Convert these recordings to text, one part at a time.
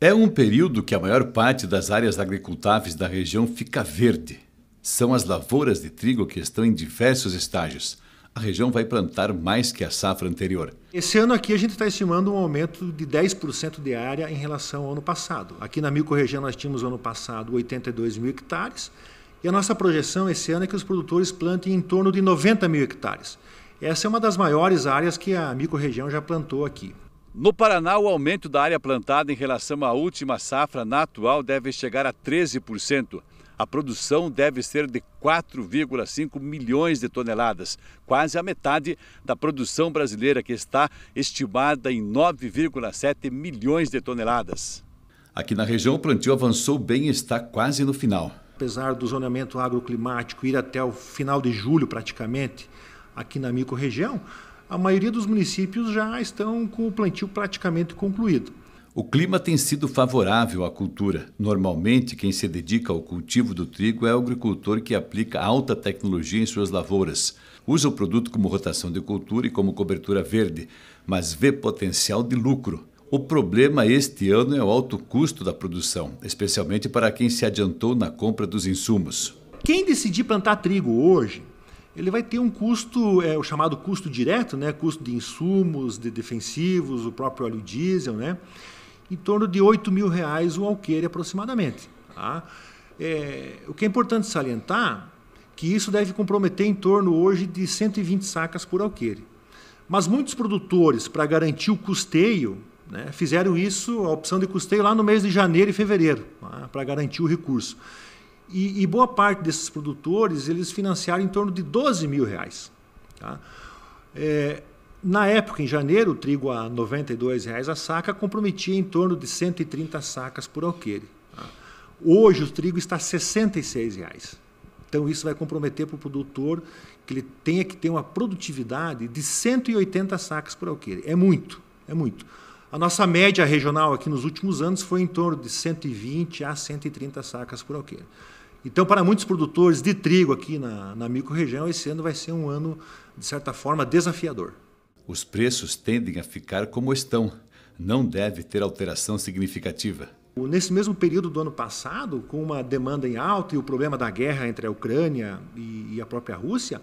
É um período que a maior parte das áreas agricultáveis da região fica verde. São as lavouras de trigo que estão em diversos estágios. A região vai plantar mais que a safra anterior. Esse ano aqui a gente está estimando um aumento de 10% de área em relação ao ano passado. Aqui na Milcorregião nós tínhamos ano passado 82 mil hectares e a nossa projeção esse ano é que os produtores plantem em torno de 90 mil hectares. Essa é uma das maiores áreas que a Milcorregião já plantou aqui. No Paraná, o aumento da área plantada em relação à última safra na atual deve chegar a 13%. A produção deve ser de 4,5 milhões de toneladas, quase a metade da produção brasileira, que está estimada em 9,7 milhões de toneladas. Aqui na região, o plantio avançou bem e está quase no final. Apesar do zoneamento agroclimático ir até o final de julho, praticamente, aqui na microrregião, região a maioria dos municípios já estão com o plantio praticamente concluído. O clima tem sido favorável à cultura. Normalmente, quem se dedica ao cultivo do trigo é o agricultor que aplica alta tecnologia em suas lavouras. Usa o produto como rotação de cultura e como cobertura verde, mas vê potencial de lucro. O problema este ano é o alto custo da produção, especialmente para quem se adiantou na compra dos insumos. Quem decidir plantar trigo hoje ele vai ter um custo, é, o chamado custo direto, né, custo de insumos, de defensivos, o próprio óleo diesel, né, em torno de 8 mil reais o alqueire aproximadamente. Tá? É, o que é importante salientar que isso deve comprometer em torno hoje de 120 sacas por alqueire. Mas muitos produtores, para garantir o custeio, né, fizeram isso, a opção de custeio, lá no mês de janeiro e fevereiro, tá? para garantir o recurso. E, e, boa parte desses produtores eles financiaram em torno de 12 mil reais. Tá? É, na época, em janeiro, o trigo a R$ reais a saca comprometia em torno de 130 sacas por alqueire. Tá? Hoje o trigo está a R$ reais. Então isso vai comprometer para o produtor que ele tenha que ter uma produtividade de 180 sacas por alqueire. É muito, é muito. A nossa média regional aqui nos últimos anos foi em torno de 120 a 130 sacas por alqueire. Então, para muitos produtores de trigo aqui na, na micro-região, esse ano vai ser um ano, de certa forma, desafiador. Os preços tendem a ficar como estão. Não deve ter alteração significativa. Nesse mesmo período do ano passado, com uma demanda em alta e o problema da guerra entre a Ucrânia e, e a própria Rússia,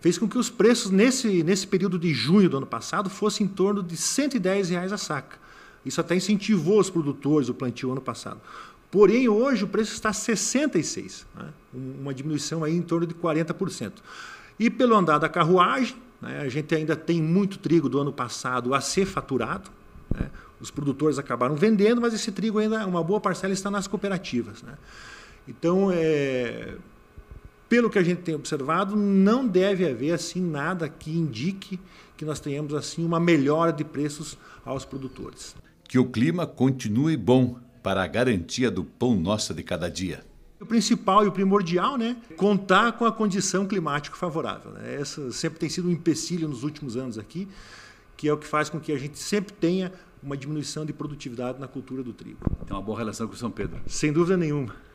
fez com que os preços nesse, nesse período de junho do ano passado fossem em torno de R$ 110 reais a saca. Isso até incentivou os produtores, o plantio ano passado. Porém, hoje o preço está 66, né? uma diminuição aí em torno de 40%. E pelo andar da carruagem, né, a gente ainda tem muito trigo do ano passado a ser faturado. Né? Os produtores acabaram vendendo, mas esse trigo ainda, uma boa parcela está nas cooperativas. Né? Então, é, pelo que a gente tem observado, não deve haver assim nada que indique que nós tenhamos assim uma melhora de preços aos produtores. Que o clima continue bom para a garantia do pão nosso de cada dia. O principal e o primordial, né? Contar com a condição climática favorável. Né? Essa sempre tem sido um empecilho nos últimos anos aqui, que é o que faz com que a gente sempre tenha uma diminuição de produtividade na cultura do trigo. Tem uma boa relação com São Pedro. Sem dúvida nenhuma.